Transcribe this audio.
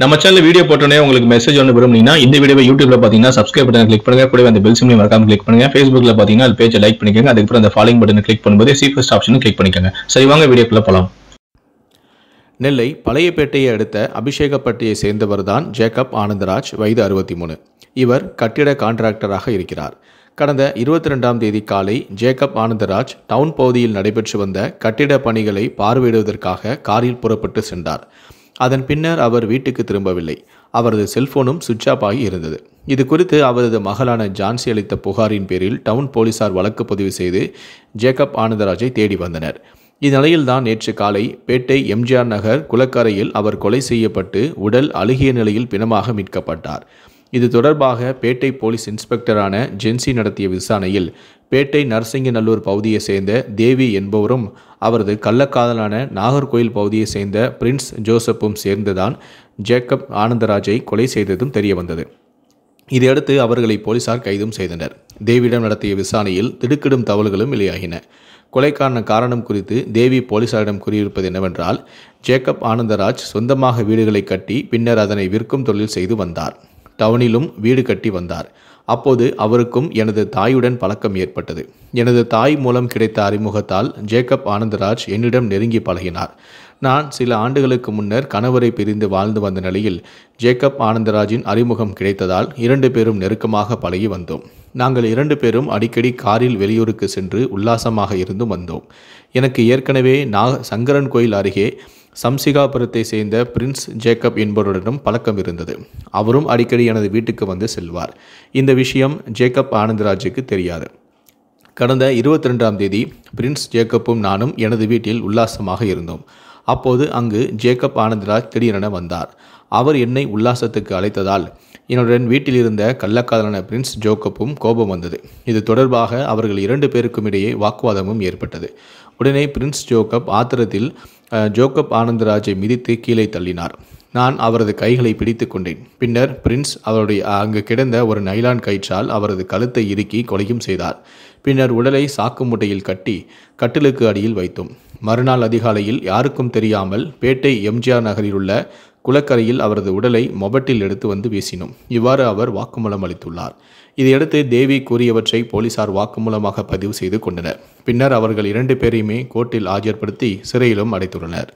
நம்ம channel video போட்டோன்னே உங்களுக்கு மெசேஜ் ஒன்று விரும்புனீங்கன்னா இந்த வீடியோ யூடியூப்ல பார்த்தீங்கன்னா சப்ஸ்கிரைப் பட்டன் கிளிக் பண்ணுங்க கூட அந்த பெல் சிம்லையும் மறக்காம கிளிக் பண்ணுங்க ஃபேஸ்புக்ல பார்த்தீங்கன்னா அது பேஜை லைக் பண்ணிக்கோங்க அதுக்கப்புறம் அந்த ஃபாலோயிங் பட்டன் கிளிக் பண்ணும்போது சீஃபஸ்ட் ஆப்ஷன் கிளிக் பண்ணிக்கோங்க சரி வாங்க வீடியோக்குள்ள போகலாம் நெல்லை பழையப்பேட்டையை அடுத்த அபிஷேகப்பட்டியை சேர்ந்தவர் தான் ஜேக்கப் ஆனந்தராஜ் வயது அறுபத்தி மூணு இவர் கட்டிட கான்ட்ராக்டராக இருக்கிறார் கடந்த இருபத்தி ரெண்டாம் தேதி காலை ஜேக்கப் ஆனந்தராஜ் டவுன் பகுதியில் நடைபெற்று வந்த கட்டிட பணிகளை பார்வையிடுவதற்காக காரில் புறப்பட்டு சென்றார் அதன் பின்னர் அவர் வீட்டுக்கு திரும்பவில்லை அவரது செல்போனும் சுவிட்ச் ஆஃப் ஆகி இருந்தது இது குறித்து அவரது மகளான ஜான்சி அளித்த புகாரின் பேரில் டவுன் போலீசார் வழக்கு பதிவு செய்து ஜேக்கப் ஆனந்தராஜை தேடி வந்தனர் இந்நிலையில்தான் நேற்று காலை பேட்டை எம்ஜிஆர் நகர் குளக்கரையில் அவர் கொலை செய்யப்பட்டு உடல் அழுகிய நிலையில் பிணமாக மீட்கப்பட்டார் இது தொடர்பாக பேட்டை போலீஸ் இன்ஸ்பெக்டரான ஜென்சி நடத்திய விசாரணையில் பேட்டை நரசிங்கநல்லூர் பகுதியை சேர்ந்த தேவி என்பவரும் அவரது கள்ளக்காதலான நாகர்கோயில் பகுதியை சேர்ந்த பிரின்ஸ் ஜோசப்பும் சேர்ந்துதான் ஜேக்கப் ஆனந்தராஜை கொலை செய்ததும் தெரியவந்தது இதையடுத்து அவர்களை போலீசார் கைதும் செய்தனர் தேவியிடம் நடத்திய விசாரணையில் திடுக்கிடும் தவல்களும் வெளியாகின கொலைக்கான காரணம் குறித்து தேவி போலீசாரிடம் கூறியிருப்பது என்னவென்றால் ஜேக்கப் ஆனந்தராஜ் சொந்தமாக வீடுகளை கட்டி பின்னர் அதனை விற்கும் தொழில் செய்து வந்தார் டவுனிலும் வீடு கட்டி வந்தார் அப்போது அவருக்கும் எனது தாயுடன் பழக்கம் ஏற்பட்டது எனது தாய் மூலம் கிடைத்த அறிமுகத்தால் ஜேக்கப் ஆனந்தராஜ் என்னிடம் நெருங்கி பழகினார் நான் சில ஆண்டுகளுக்கு முன்னர் கணவரை பிரிந்து வாழ்ந்து வந்த நிலையில் ஜேக்கப் ஆனந்தராஜின் அறிமுகம் கிடைத்ததால் இரண்டு பேரும் நெருக்கமாக பழகி வந்தோம் நாங்கள் இரண்டு பேரும் அடிக்கடி காரில் வெளியூருக்கு சென்று உல்லாசமாக இருந்தும் வந்தோம் எனக்கு ஏற்கனவே நாக சங்கரன் கோயில் அருகே சம்சிகாபுரத்தை சேர்ந்த பிரின்ஸ் ஜேக்கப் என்பவருடனும் பழக்கம் இருந்தது அவரும் அடிக்கடி எனது வீட்டுக்கு வந்து செல்வார் இந்த விஷயம் ஜேக்கப் ஆனந்தராஜுக்கு தெரியாது கடந்த இருபத்தி ரெண்டாம் தேதி பிரின்ஸ் ஜேக்கப்பும் நானும் எனது வீட்டில் உல்லாசமாக இருந்தோம் அப்போது அங்கு ஜேக்கப் ஆனந்தராஜ் திடீரென வந்தார் அவர் என்னை உல்லாசத்துக்கு அழைத்ததால் என்னுடன் வீட்டில் இருந்த கள்ளக்காதலான பிரின்ஸ் ஜோக்கப்பும் கோபம் வந்தது இது தொடர்பாக அவர்கள் இரண்டு பேருக்கும் இடையே வாக்குவாதமும் ஏற்பட்டது உடனே பிரின்ஸ் ஜோக்கப் ஆத்திரத்தில் ஜோக்கப் ஆனந்தராஜை மிதித்து கீழே தள்ளினார் நான் அவரது கைகளை பிடித்து கொண்டேன் பின்னர் பிரின்ஸ் அவருடைய அங்கு கிடந்த ஒரு நைலான் கயிற்றால் அவரது கழுத்தை இறுக்கி கொலையும் செய்தார் பின்னர் உடலை சாக்கு முட்டையில் கட்டி கட்டிலுக்கு அடியில் வைத்தோம் மறுநாள் அதிகாலையில் யாருக்கும் தெரியாமல் பேட்டை எம்ஜிஆர் நகரில் உள்ள குளக்கரையில் அவரது உடலை மொபட்டில் எடுத்து வந்து வீசினோம் இவ்வாறு அவர் வாக்குமூலம் அளித்துள்ளார் இதையடுத்து தேவி கூறியவற்றை போலீசார் வாக்குமூலமாக பதிவு செய்து கொண்டனர் பின்னர் அவர்கள் இரண்டு பேரையுமே கோர்ட்டில் ஆஜர்படுத்தி சிறையிலும் அடைத்துள்ளனர்